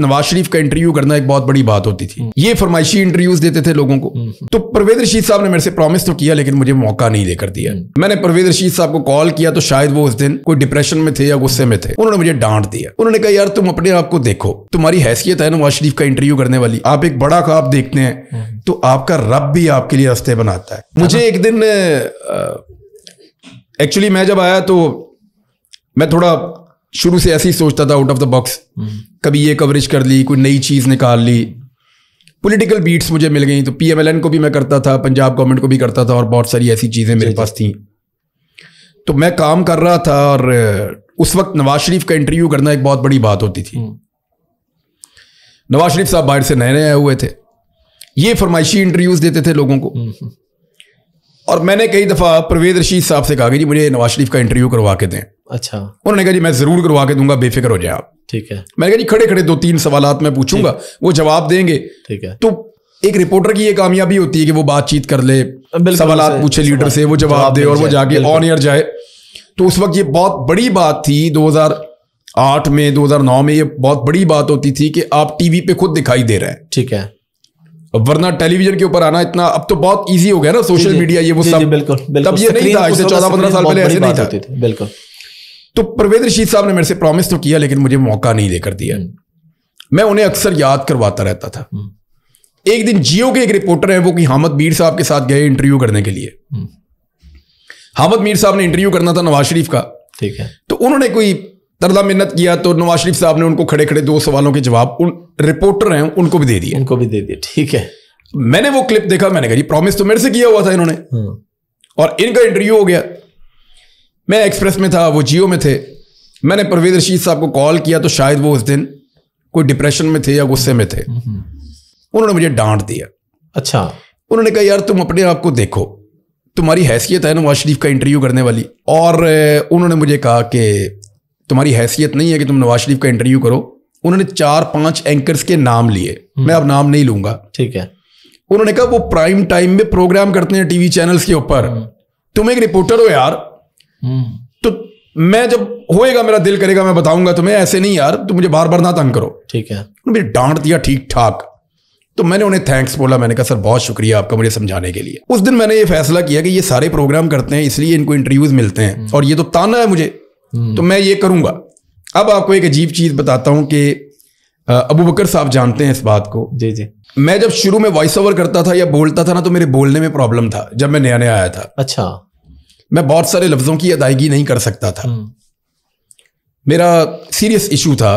नवाज शरीफ का इंटरव्यू करना एक बहुत बड़ी बात होती थी हम्म। ये फरमाइशी इंटरव्यूज देते थे लोगों को हम्म। तो परवेद रशीद साहब ने मेरे से प्रॉमिस तो किया लेकिन मुझे मौका नहीं देकर दिया हम्म। मैंने परवेद रशीद साहब को कॉल किया तो शायद वो उस दिन कोई डिप्रेशन में थे या गुस्से में थे उन्होंने मुझे डांट दिया उन्होंने कहा यार तुम अपने आप को देखो तुम्हारी हैसियत है नवाज शरीफ का इंटरव्यू करने वाली आप एक बड़ा खाब देखते हैं तो आपका रब भी आपके लिए रस्ते बनाता है हाँ। मुझे एक दिन एक्चुअली मैं जब आया तो मैं थोड़ा शुरू से ऐसे ही सोचता था आउट ऑफ द बॉक्स कभी ये कवरेज कर ली कोई नई चीज़ निकाल ली पॉलिटिकल बीट्स मुझे मिल गई तो पीएमएलएन को भी मैं करता था पंजाब गवर्नमेंट को भी करता था और बहुत सारी ऐसी चीज़ें मेरे पास थी तो मैं काम कर रहा था और उस वक्त नवाज शरीफ का इंटरव्यू करना एक बहुत बड़ी बात होती थी हम्म। नवाज शरीफ साहब बाहर से नए नए आए हुए थे ये फरमाइशी इंटरव्यूज देते थे लोगों को हम्म, हम्म। और मैंने कई दफ़ा परवेद रशीद साहब से कहा कि जी मुझे नवाज शरीफ का इंटरव्यू करवा के दें अच्छा उन्होंने कहा जी मैं जरूर करवा के दूंगा बेफिक्र हो जाए आप ठीक है मैंने कहा जी खड़े खड़े दो तीन सवाल मैं पूछूंगा वो जवाब देंगे ठीक है तो एक रिपोर्टर की ये कामयाबी होती है कि वो बातचीत कर ले सवाल पूछे लीडर से वो जवाब दे और वो जाके ऑन ईयर जाए तो उस वक्त ये बहुत बड़ी बात थी 2008 में 2009 में ये बहुत बड़ी बात होती थी कि आप टीवी पे खुद दिखाई दे रहे हैं ठीक है वरना टेलीविजन के ऊपर आना इतना अब तो बहुत इजी हो गया ना सोशल मीडिया ये वो सब तब ये नहीं था चौदह पंद्रह साल पहले ऐसे नहीं था बिल्कुल तो परवेज रशीद साहब ने मेरे से प्रॉमिस तो किया लेकिन मुझे मौका नहीं देकर दिया हम्म। मैं उन्हें अक्सर याद करवाता रहता था हम्म। एक दिन जियो के एक रिपोर्टर है वो कि हामद मीर साहब के साथ गए इंटरव्यू करने के लिए हम्म। हामद मीर साहब ने इंटरव्यू करना था नवाज शरीफ का ठीक है तो उन्होंने कोई तरदा मिन्नत किया तो नवाज शरीफ साहब ने उनको खड़े खड़े दो सवालों के जवाब उन रिपोर्टर हैं उनको भी दे दिए उनको भी दे दिए ठीक है मैंने वो क्लिप देखा मैंने कहा प्रॉमिस तो मेरे से किया हुआ था इन्होंने और इनका इंटरव्यू हो गया मैं एक्सप्रेस में था वो जियो में थे मैंने परवेज रशीद साहब को कॉल किया तो शायद वो उस दिन कोई डिप्रेशन में थे या गुस्से में थे हम्म, हम्म। उन्होंने मुझे डांट दिया अच्छा उन्होंने कहा यार तुम अपने आप को देखो तुम्हारी हैसियत है नवाज शरीफ का इंटरव्यू करने वाली और उन्होंने मुझे कहा कि तुम्हारी हैसियत नहीं है कि तुम नवाज शरीफ का इंटरव्यू करो उन्होंने चार पांच एंकर्स के नाम लिए हम्म। मैं अब नाम नहीं लूंगा ठीक है उन्होंने कहा वो प्राइम टाइम में प्रोग्राम करते हैं टीवी चैनल्स के ऊपर तुम एक रिपोर्टर हो यार तो मैं जब होएगा मेरा दिल करेगा मैं बताऊंगा तुम्हें ऐसे नहीं यार तुम मुझे बार बार ना तंग करो ठीक है मुझे डांट दिया ठीक ठाक तो मैंने उन्हें थैंक्स बोला मैंने कहा सर बहुत शुक्रिया आपका मुझे समझाने के लिए उस दिन मैंने ये फैसला किया कि ये सारे प्रोग्राम करते हैं इसलिए इनको इंटरव्यूज मिलते हैं और ये तो ताना है मुझे हम्म। तो मैं ये करूंगा अब आपको एक अजीब चीज़ बताता हूं कि अबू बकर साहब जानते हैं इस बात को जी जी मैं जब शुरू में वॉइस ओवर करता था या बोलता था ना तो मेरे बोलने में प्रॉब्लम था जब मैं नया नया आया था अच्छा मैं बहुत सारे लफ्ज़ों की अदायगी नहीं कर सकता था हम्म। मेरा सीरियस इशू था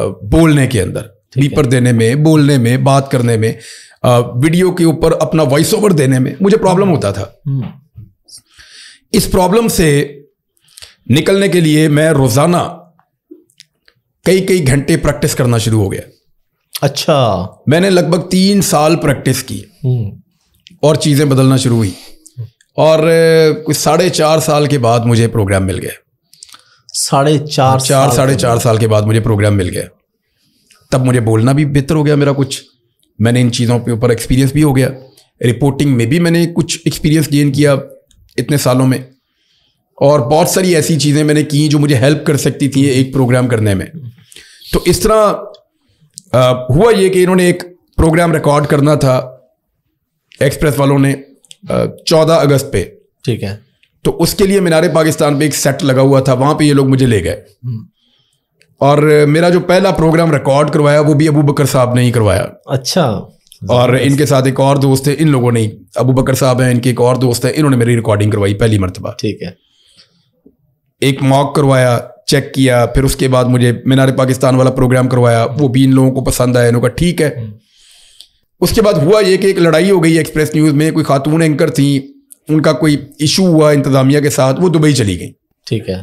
बोलने के अंदर पीपर देने में बोलने में बात करने में वीडियो के ऊपर अपना वॉइस ओवर देने में मुझे प्रॉब्लम हम्म। होता था हम्म। इस प्रॉब्लम से निकलने के लिए मैं रोजाना कई कई घंटे प्रैक्टिस करना शुरू हो गया अच्छा मैंने लगभग तीन साल प्रैक्टिस की और चीजें बदलना शुरू हुई और कुछ साढ़े चार साल के बाद मुझे प्रोग्राम मिल गया साढ़े चार चार साढ़े चार साल के बाद मुझे प्रोग्राम मिल गया तब मुझे बोलना भी बेहतर हो गया मेरा कुछ मैंने इन चीज़ों के ऊपर एक्सपीरियंस भी हो गया रिपोर्टिंग में भी मैंने कुछ एक्सपीरियंस गेन किया इतने सालों में और बहुत सारी ऐसी चीज़ें मैंने की जो मुझे हेल्प कर सकती थी एक प्रोग्राम करने में तो इस तरह आ, हुआ ये कि इन्होंने एक प्रोग्राम रिकॉर्ड करना था एक्सप्रेस वालों ने चौदह अगस्त पे ठीक है तो उसके लिए मीनार पाकिस्तान पे एक सेट लगा हुआ था वहां पे ये लोग मुझे ले गए हम्म। और मेरा जो पहला प्रोग्राम रिकॉर्ड करवाया वो भी अबू बकर साहब ने ही करवाया अच्छा और इनके साथ एक और दोस्त है इन लोगों ने अबू बकर साहब हैं इनके एक और दोस्त है इन्होंने मेरी रिकॉर्डिंग करवाई पहली मरतबा ठीक है एक मॉक करवाया चेक किया फिर उसके बाद मुझे मीनारे पाकिस्तान वाला प्रोग्राम करवाया वो भी इन लोगों को पसंद आया इन्होंने कहा ठीक है हम्म। उसके बाद हुआ ये कि एक लड़ाई हो गई एक्सप्रेस न्यूज़ में कोई खातून एंकर थी उनका कोई इशू हुआ इंतज़ामिया के साथ वो दुबई चली गई ठीक है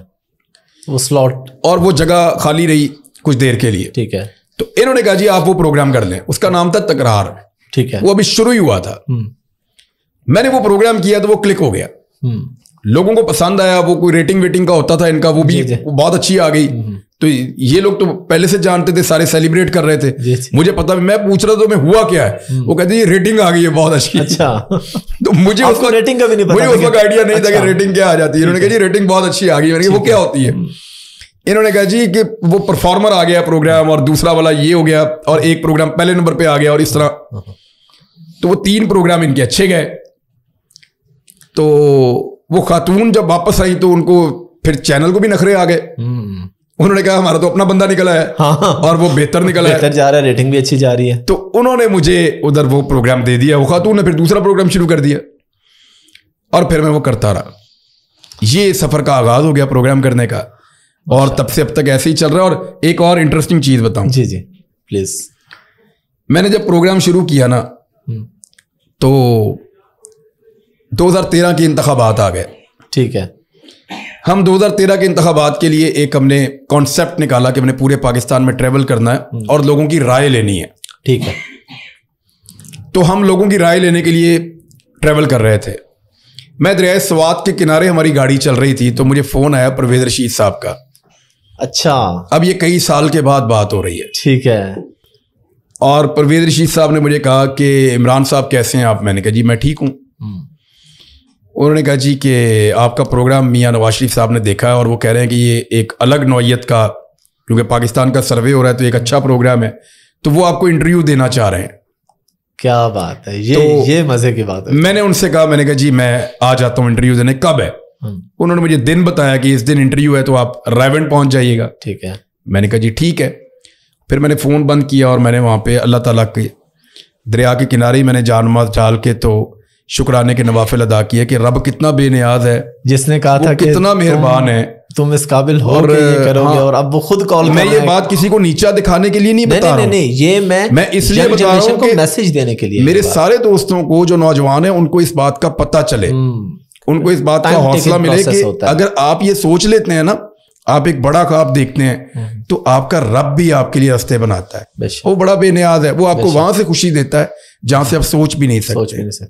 वो स्लॉट और वो जगह खाली रही कुछ देर के लिए ठीक है तो इन्होंने कहा जी आप वो प्रोग्राम कर लें उसका नाम था तकरार ठीक है वो अभी शुरू ही हुआ था हम्म। मैंने वो प्रोग्राम किया तो वो क्लिक हो गया हम्म। लोगों को पसंद आया वो कोई रेटिंग वेटिंग का होता था इनका वो भी वो बहुत अच्छी आ गई हम्म, हम्म। तो ये लोग तो पहले से जानते थे सारे सेलिब्रेट कर रहे थे मुझे पता मैं पूछ रहा था मैं हुआ क्या है हम्म। वो कहते ये रेटिंग आ गई है बहुत अच्छी अच्छा तो मुझे उसको रेटिंग का भी नहीं पता मुझे उसका आइडिया नहीं था कि रेटिंग अच्छा। क्या आ जाती है इन्होंने कहा जी रेटिंग बहुत अच्छी आ गई मैंने वो क्या होती है इन्होंने कहा जी कि वो परफॉर्मर आ गया प्रोग्राम और दूसरा वाला ये हो गया और एक प्रोग्राम पहले नंबर पे आ गया और इस तरह हाँ, हाँ। तो वो तीन प्रोग्राम इनके अच्छे गए तो वो खातून जब वापस आई तो उनको फिर चैनल को भी नखरे आ गए हम्म। उन्होंने कहा हमारा तो अपना बंदा निकला है हाँ।, हाँ। और वो बेहतर निकला बेहतर है जा रहा है रेटिंग भी अच्छी जा रही है तो उन्होंने मुझे उधर वो प्रोग्राम दे दिया वो खातून ने फिर दूसरा प्रोग्राम शुरू कर दिया और फिर मैं वो करता रहा ये सफर का आगाज हो गया प्रोग्राम करने का और अच्छा। तब से अब तक ऐसे ही चल रहा है और एक और इंटरेस्टिंग चीज बताऊं जी जी प्लीज मैंने जब प्रोग्राम शुरू किया ना हम्म। तो दो हजार तेरह के इंतबात आ गए ठीक है हम 2013 के इंतबात के लिए एक हमने कॉन्सेप्ट निकाला कि हमने पूरे पाकिस्तान में ट्रेवल करना है हम्म। और लोगों की राय लेनी है ठीक है तो हम लोगों की राय लेने के लिए ट्रेवल कर रहे थे मैं दरिया स्वाद के किनारे हमारी गाड़ी चल रही थी तो मुझे फ़ोन आया परवेज रशीद साहब का अच्छा अब ये कई साल के बाद बात हो रही है ठीक है और परवेज रशीद साहब ने मुझे कहा कि इमरान साहब कैसे हैं आप मैंने कहा जी मैं ठीक हूँ हम्म। उन्होंने कहा जी कि आपका प्रोग्राम मियाँ नवाज शरीफ साहब ने देखा है और वो कह रहे हैं कि ये एक अलग नौीयत का क्योंकि पाकिस्तान का सर्वे हो रहा है तो एक अच्छा प्रोग्राम है तो वो आपको इंटरव्यू देना चाह रहे हैं क्या बात है ये तो ये मजे की बात है मैंने उनसे कहा मैंने कहा जी मैं आ जाता हूँ इंटरव्यू देने कब है हम्म। उन्होंने मुझे दिन बताया कि इस दिन इंटरव्यू है तो आप रेवेंट पहुंच जाइएगा ठीक है मैंने कहा जी ठीक है फिर मैंने फ़ोन बंद किया और मैंने वहाँ पे अल्लाह ताला के दरिया के किनारे मैंने जान माल के तो शुक्राने के नवाफिल अदा किए कि रब कितना बेनियाज है जिसने कहा था कितना मेहरबान है तुम इस काबिल हो और, ये हाँ। करोगे हाँ, और अब वो खुद कॉल मैं ये बात किसी को नीचा दिखाने के लिए नहीं, नहीं बता नहीं, नहीं, नहीं नहीं ये मैं मैं इसलिए बता रहा हूँ मैसेज देने के लिए मेरे सारे दोस्तों को जो नौजवान है उनको इस बात का पता चले हम्म। उनको इस बात का हौसला मिले कि अगर आप ये सोच लेते हैं ना आप एक बड़ा ख्वाब देखते हैं हम्म। तो आपका रब भी आपके लिए रस्ते बनाता है वो बड़ा बेनियाज है वो आपको वहां से खुशी देता है जहां से आप सोच भी नहीं सकते